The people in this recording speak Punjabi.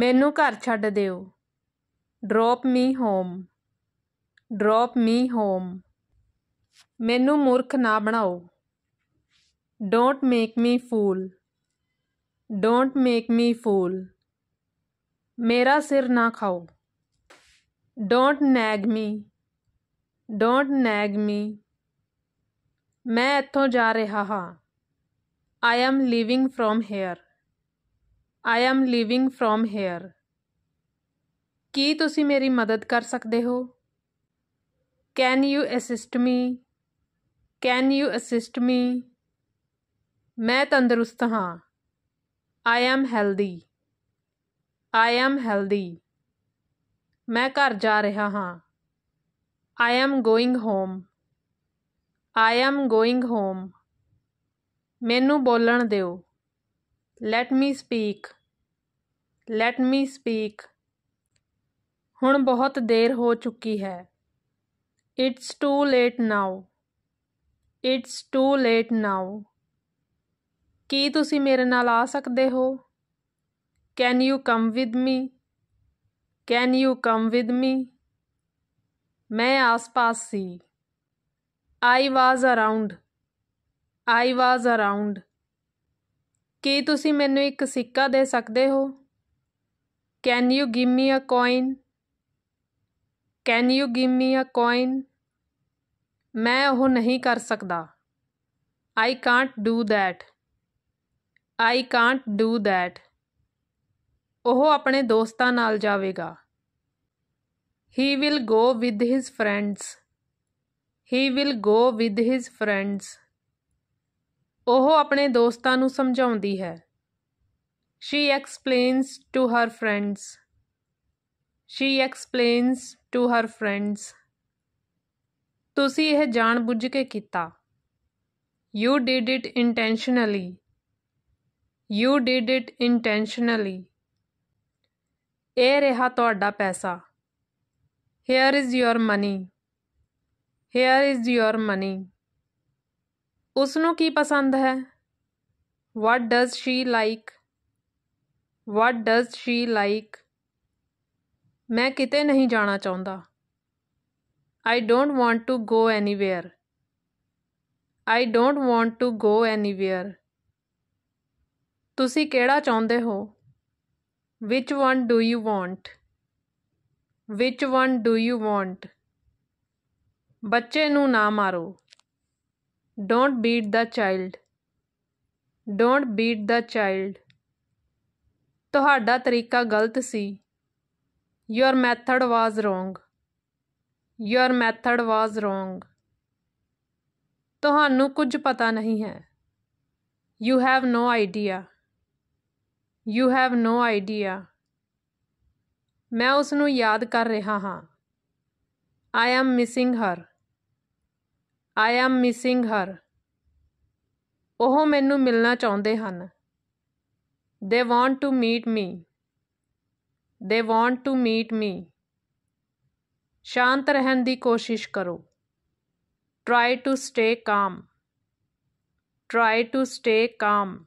ਮੈਨੂੰ ਘਰ ਛੱਡ ਦਿਓ drop me home drop me home ਮੈਨੂੰ ਮੂਰਖ ਨਾ ਬਣਾਓ don't make me fool don't make me fool ਮੇਰਾ ਸਿਰ ਨਾ ਖਾਓ ਡੋਂਟ ਨੈਗ ਮੀ ਡੋਂਟ ਨੈਗ ਮੀ ਮੈਂ ਇੱਥੋਂ ਜਾ ਰਿਹਾ ਹਾਂ I am leaving from here I am living from here ਕੀ ਤੁਸੀਂ ਮੇਰੀ ਮਦਦ ਕਰ ਸਕਦੇ ਹੋ can you assist me can you assist me ਮੈਂ ਤੰਦਰੁਸਤ ਹਾਂ I am healthy I am healthy ਮੈਂ ਘਰ ਜਾ ਰਿਹਾ ਹਾਂ I am going home I am going home ਮੈਨੂੰ ਬੋਲਣ ਦਿਓ let me speak let me speak ਹੁਣ ਬਹੁਤ ਦੇਰ ਹੋ ਚੁੱਕੀ ਹੈ it's too late now it's too late now ਕੀ ਤੁਸੀਂ ਮੇਰੇ ਨਾਲ ਆ ਸਕਦੇ ਹੋ can you come with me can you come with me ਮੈਂ ਆਸ-ਪਾਸ ਸੀ ਆਈ ਵਾਸ ਅਰਾਊਂਡ ਆਈ ਵਾਸ ਅਰਾਊਂਡ ਕੀ ਤੁਸੀਂ ਮੈਨੂੰ ਇੱਕ ਸਿੱਕਾ ਦੇ ਸਕਦੇ ਹੋ can you give me a coin can you give me a coin ਮੈਂ ਉਹ ਨਹੀਂ ਕਰ ਸਕਦਾ I can't do that I can't do that ਉਹ ਆਪਣੇ ਦੋਸਤਾਂ ਨਾਲ ਜਾਵੇਗਾ he will go with his friends he will go with his friends ਉਹ ਆਪਣੇ ਦੋਸਤਾਂ ਨੂੰ ਸਮਝਾਉਂਦੀ ਹੈ she explains to her friends she explains to her friends ਤੁਸੀਂ ਇਹ ਜਾਣਬੁੱਝ ਕੇ ਕੀਤਾ you did it intentionally you did it intentionally ਇਹ ਰਿਹਾ ਤੁਹਾਡਾ ਪੈਸਾ here is your money here is your money ਉਸ ਨੂੰ ਕੀ ਪਸੰਦ ਹੈ what does she like what does she like ਮੈਂ ਕਿਤੇ ਨਹੀਂ ਜਾਣਾ ਚਾਹੁੰਦਾ I don't want to go anywhere I don't want to go anywhere ਤੁਸੀਂ ਕਿਹੜਾ ਚਾਹੁੰਦੇ ਹੋ which one do you want which one do you want ਬੱਚੇ ਨੂੰ ਨਾ ਮਾਰੋ don't beat the child don't beat the child ਤੁਹਾਡਾ ਤਰੀਕਾ ਗਲਤ ਸੀ your method was wrong your method was wrong ਤੁਹਾਨੂੰ ਕੁਝ ਪਤਾ ਨਹੀਂ ਹੈ you have no idea you have no idea ਮੈਂ ਉਸ ਨੂੰ ਯਾਦ ਕਰ ਰਿਹਾ ਹਾਂ I am missing her I am missing her ਉਹ ਮੈਨੂੰ ਮਿਲਣਾ ਚਾਹੁੰਦੇ ਹਨ they want to meet me they want to meet ਮੀ ਸ਼ਾਂਤ ਰਹਿਣ ਦੀ ਕੋਸ਼ਿਸ਼ ਕਰੋ try to stay calm try to stay ਕਾਮ